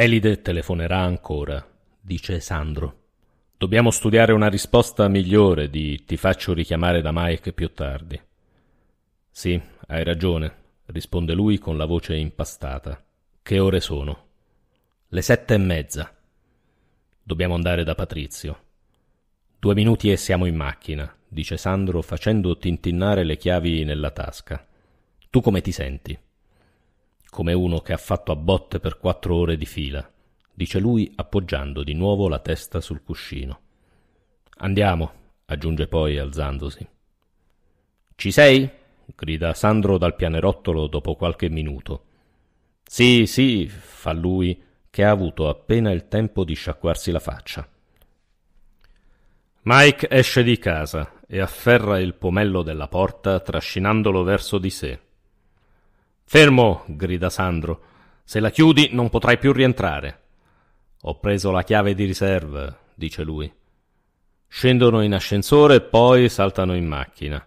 Elide telefonerà ancora, dice Sandro. Dobbiamo studiare una risposta migliore di ti faccio richiamare da Mike più tardi. Sì, hai ragione, risponde lui con la voce impastata. Che ore sono? Le sette e mezza. Dobbiamo andare da Patrizio. Due minuti e siamo in macchina, dice Sandro facendo tintinnare le chiavi nella tasca. Tu come ti senti? come uno che ha fatto a botte per quattro ore di fila, dice lui appoggiando di nuovo la testa sul cuscino. Andiamo, aggiunge poi alzandosi. Ci sei? grida Sandro dal pianerottolo dopo qualche minuto. Sì, sì, fa lui, che ha avuto appena il tempo di sciacquarsi la faccia. Mike esce di casa e afferra il pomello della porta trascinandolo verso di sé. Fermo! grida Sandro. Se la chiudi non potrai più rientrare. Ho preso la chiave di riserva, dice lui. Scendono in ascensore e poi saltano in macchina.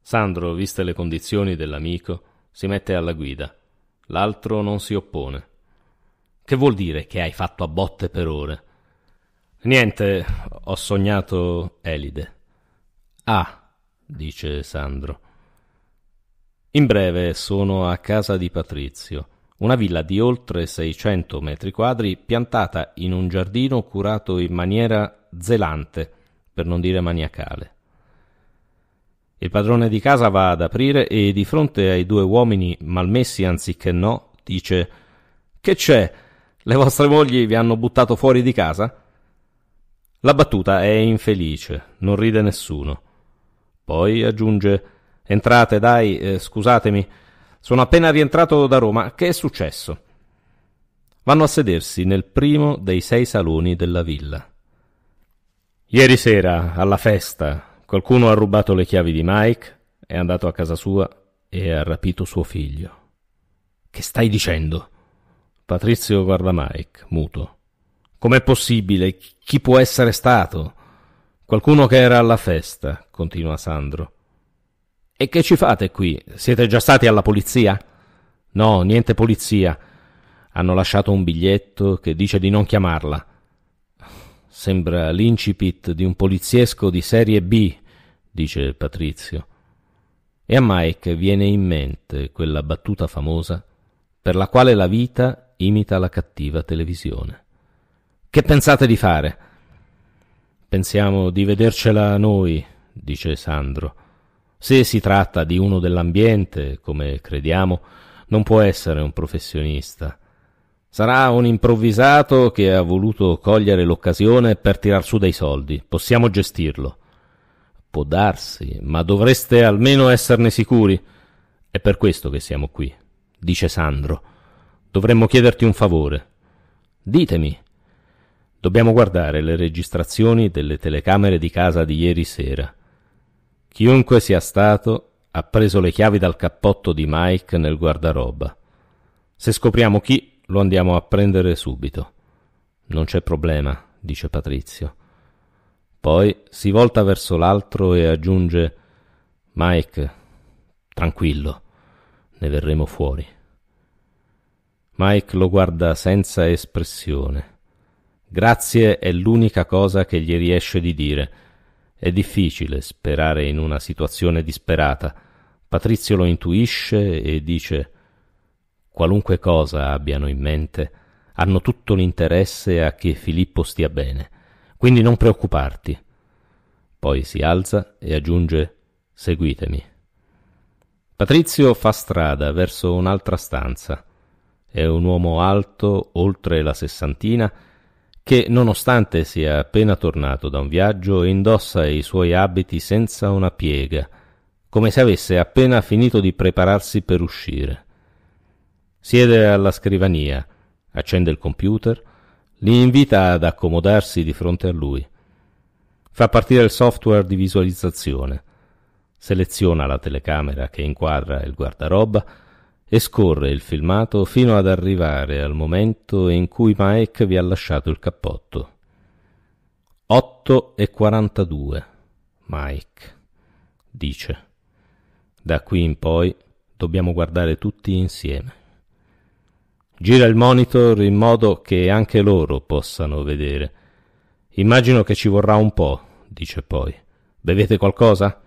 Sandro, viste le condizioni dell'amico, si mette alla guida. L'altro non si oppone. Che vuol dire che hai fatto a botte per ore? Niente, ho sognato Elide. Ah, dice Sandro. In breve sono a casa di Patrizio, una villa di oltre 600 metri quadri piantata in un giardino curato in maniera zelante, per non dire maniacale. Il padrone di casa va ad aprire e di fronte ai due uomini malmessi anziché no, dice Che c'è? Le vostre mogli vi hanno buttato fuori di casa? La battuta è infelice, non ride nessuno. Poi aggiunge Entrate, dai, eh, scusatemi. Sono appena rientrato da Roma. Che è successo? Vanno a sedersi nel primo dei sei saloni della villa. Ieri sera, alla festa, qualcuno ha rubato le chiavi di Mike, è andato a casa sua e ha rapito suo figlio. Che stai dicendo? Patrizio guarda Mike, muto. Com'è possibile? Chi può essere stato? Qualcuno che era alla festa, continua Sandro. E che ci fate qui? Siete già stati alla polizia? No, niente polizia. Hanno lasciato un biglietto che dice di non chiamarla. Sembra l'incipit di un poliziesco di serie B, dice Patrizio. E a Mike viene in mente quella battuta famosa per la quale la vita imita la cattiva televisione. Che pensate di fare? Pensiamo di vedercela noi, dice Sandro. Se si tratta di uno dell'ambiente, come crediamo, non può essere un professionista. Sarà un improvvisato che ha voluto cogliere l'occasione per tirar su dei soldi. Possiamo gestirlo. Può darsi, ma dovreste almeno esserne sicuri. È per questo che siamo qui, dice Sandro. Dovremmo chiederti un favore. Ditemi. Dobbiamo guardare le registrazioni delle telecamere di casa di ieri sera. Chiunque sia stato, ha preso le chiavi dal cappotto di Mike nel guardaroba. Se scopriamo chi, lo andiamo a prendere subito. Non c'è problema, dice Patrizio. Poi si volta verso l'altro e aggiunge Mike, tranquillo, ne verremo fuori. Mike lo guarda senza espressione. Grazie è l'unica cosa che gli riesce di dire è difficile sperare in una situazione disperata. Patrizio lo intuisce e dice Qualunque cosa abbiano in mente, hanno tutto l'interesse a che Filippo stia bene, quindi non preoccuparti. Poi si alza e aggiunge Seguitemi. Patrizio fa strada verso un'altra stanza. È un uomo alto, oltre la sessantina, che nonostante sia appena tornato da un viaggio indossa i suoi abiti senza una piega, come se avesse appena finito di prepararsi per uscire. Siede alla scrivania, accende il computer, li invita ad accomodarsi di fronte a lui. Fa partire il software di visualizzazione, seleziona la telecamera che inquadra il guardaroba, e scorre il filmato fino ad arrivare al momento in cui Mike vi ha lasciato il cappotto. 8 e 42, Mike, dice. Da qui in poi dobbiamo guardare tutti insieme. Gira il monitor in modo che anche loro possano vedere. Immagino che ci vorrà un po', dice poi. Bevete qualcosa?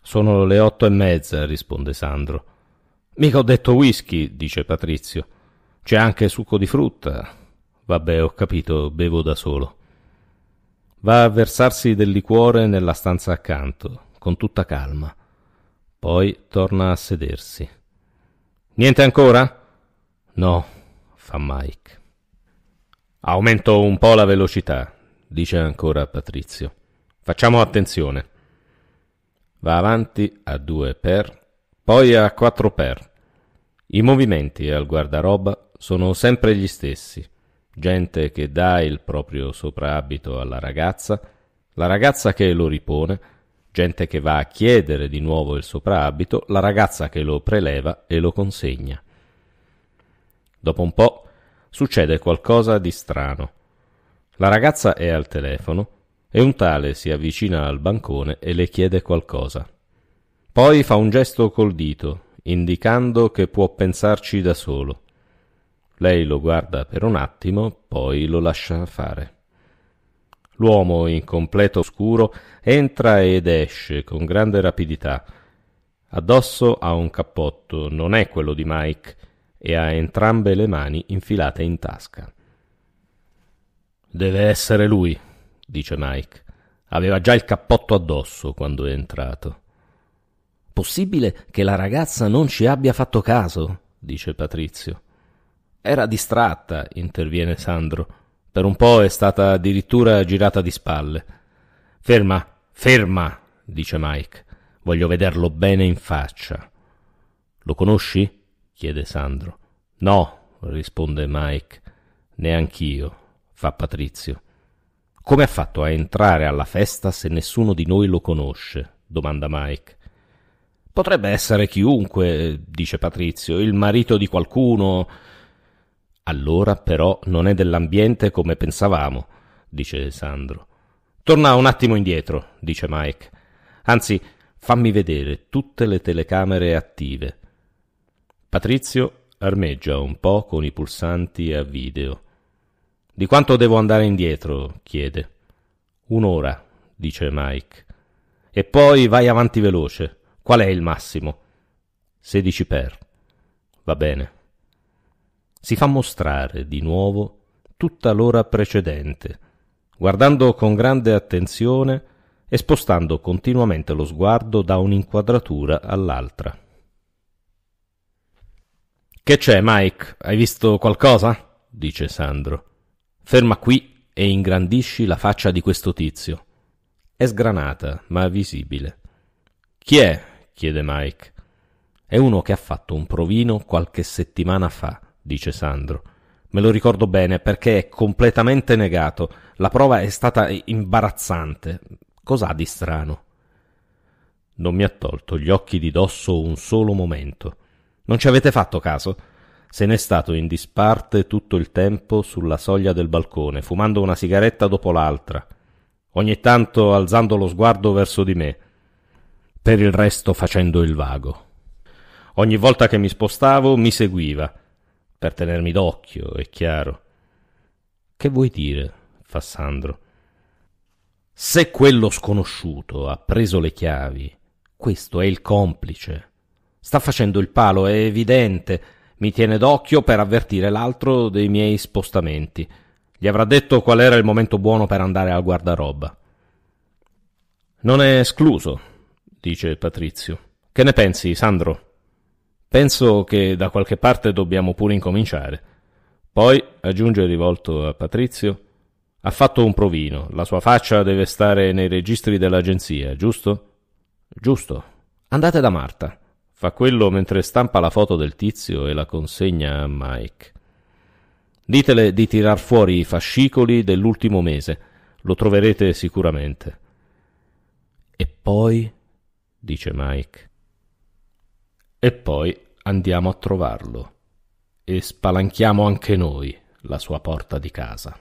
Sono le otto e mezza, risponde Sandro. Mica ho detto whisky, dice Patrizio. C'è anche succo di frutta. Vabbè, ho capito, bevo da solo. Va a versarsi del liquore nella stanza accanto, con tutta calma. Poi torna a sedersi. Niente ancora? No, fa Mike. Aumento un po' la velocità, dice ancora Patrizio. Facciamo attenzione. Va avanti a due per poi a 4 per. I movimenti al guardaroba sono sempre gli stessi. Gente che dà il proprio soprabito alla ragazza, la ragazza che lo ripone, gente che va a chiedere di nuovo il soprabito, la ragazza che lo preleva e lo consegna. Dopo un po' succede qualcosa di strano. La ragazza è al telefono e un tale si avvicina al bancone e le chiede qualcosa. Poi fa un gesto col dito, indicando che può pensarci da solo. Lei lo guarda per un attimo, poi lo lascia fare. L'uomo in completo oscuro entra ed esce con grande rapidità. Addosso ha un cappotto, non è quello di Mike, e ha entrambe le mani infilate in tasca. Deve essere lui, dice Mike. Aveva già il cappotto addosso quando è entrato. Possibile che la ragazza non ci abbia fatto caso, dice Patrizio. Era distratta, interviene Sandro. Per un po' è stata addirittura girata di spalle. Ferma, ferma, dice Mike. Voglio vederlo bene in faccia. Lo conosci? chiede Sandro. No, risponde Mike. Neanch'io, fa Patrizio. Come ha fatto a entrare alla festa se nessuno di noi lo conosce? domanda Mike. Potrebbe essere chiunque, dice Patrizio, il marito di qualcuno. Allora però non è dell'ambiente come pensavamo, dice Sandro. Torna un attimo indietro, dice Mike. Anzi, fammi vedere tutte le telecamere attive. Patrizio armeggia un po' con i pulsanti a video. Di quanto devo andare indietro? chiede. Un'ora, dice Mike. E poi vai avanti veloce. Qual è il massimo? 16 per. Va bene. Si fa mostrare di nuovo tutta l'ora precedente, guardando con grande attenzione e spostando continuamente lo sguardo da un'inquadratura all'altra. Che c'è, Mike? Hai visto qualcosa? dice Sandro. Ferma qui e ingrandisci la faccia di questo tizio. È sgranata, ma visibile. Chi è? chiede Mike. È uno che ha fatto un provino qualche settimana fa, dice Sandro. Me lo ricordo bene perché è completamente negato. La prova è stata imbarazzante. Cos'ha di strano? Non mi ha tolto gli occhi di dosso un solo momento. Non ci avete fatto caso? Se n'è stato in disparte tutto il tempo sulla soglia del balcone, fumando una sigaretta dopo l'altra, ogni tanto alzando lo sguardo verso di me per il resto facendo il vago. Ogni volta che mi spostavo mi seguiva, per tenermi d'occhio, è chiaro. Che vuoi dire? fa Sandro. Se quello sconosciuto ha preso le chiavi, questo è il complice. Sta facendo il palo, è evidente. Mi tiene d'occhio per avvertire l'altro dei miei spostamenti. Gli avrà detto qual era il momento buono per andare al guardaroba. Non è escluso, dice Patrizio. Che ne pensi, Sandro? Penso che da qualche parte dobbiamo pure incominciare. Poi, aggiunge rivolto a Patrizio, ha fatto un provino, la sua faccia deve stare nei registri dell'agenzia, giusto? Giusto. Andate da Marta. Fa quello mentre stampa la foto del tizio e la consegna a Mike. Ditele di tirar fuori i fascicoli dell'ultimo mese, lo troverete sicuramente. E poi dice Mike. E poi andiamo a trovarlo e spalanchiamo anche noi la sua porta di casa.